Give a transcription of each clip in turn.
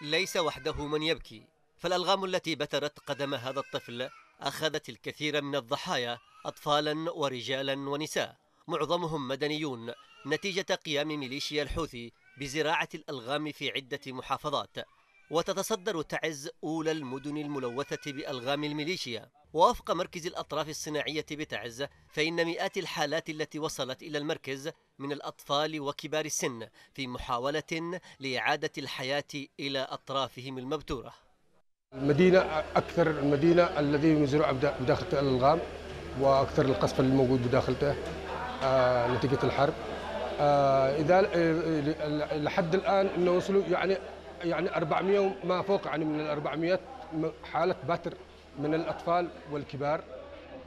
ليس وحده من يبكي فالألغام التي بترت قدم هذا الطفل أخذت الكثير من الضحايا أطفالا ورجالا ونساء معظمهم مدنيون نتيجة قيام ميليشيا الحوثي بزراعة الألغام في عدة محافظات وتتصدر تعز أولى المدن الملوثة بألغام الميليشيا ووفق مركز الأطراف الصناعية بتعز فإن مئات الحالات التي وصلت إلى المركز من الأطفال وكبار السن في محاولة لإعادة الحياة إلى أطرافهم المبتورة المدينة أكثر المدينة الذي مزروعة بداخل الألغام وأكثر القصف الموجود بداخلته آه، نتيجة الحرب آه، إذا آه، لحد الآن أنه وصلوا يعني يعني 400 وما فوق يعني من ال 400 حالة بتر من الأطفال والكبار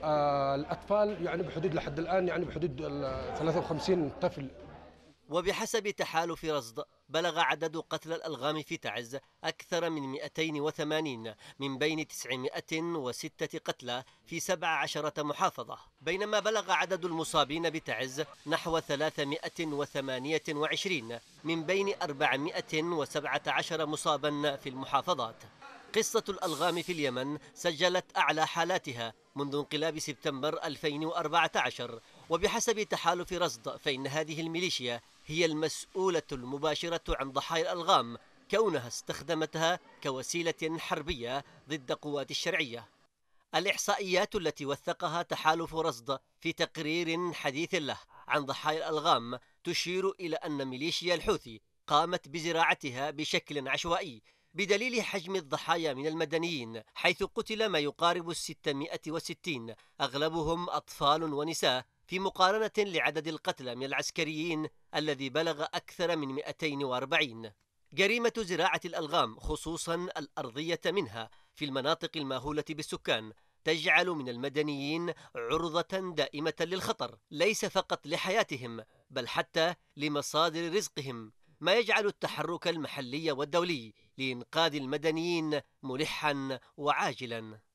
آه الأطفال يعني بحدود لحد الآن يعني بحدود 53 طفل وبحسب تحالف رصد بلغ عدد قتلى الألغام في تعز أكثر من 280 من بين 906 قتلى في 17 محافظة بينما بلغ عدد المصابين بتعز نحو 328 من بين 417 مصابا في المحافظات قصة الألغام في اليمن سجلت أعلى حالاتها منذ انقلاب سبتمبر 2014 وبحسب تحالف رصد فإن هذه الميليشيا هي المسؤولة المباشرة عن ضحايا الألغام كونها استخدمتها كوسيلة حربية ضد قوات الشرعية الإحصائيات التي وثقها تحالف رصد في تقرير حديث له عن ضحايا الألغام تشير إلى أن ميليشيا الحوثي قامت بزراعتها بشكل عشوائي بدليل حجم الضحايا من المدنيين حيث قتل ما يقارب 660 أغلبهم أطفال ونساء في مقارنة لعدد القتلى من العسكريين الذي بلغ أكثر من 240 جريمة زراعة الألغام خصوصا الأرضية منها في المناطق الماهولة بالسكان تجعل من المدنيين عرضة دائمة للخطر ليس فقط لحياتهم بل حتى لمصادر رزقهم ما يجعل التحرك المحلي والدولي لإنقاذ المدنيين ملحا وعاجلا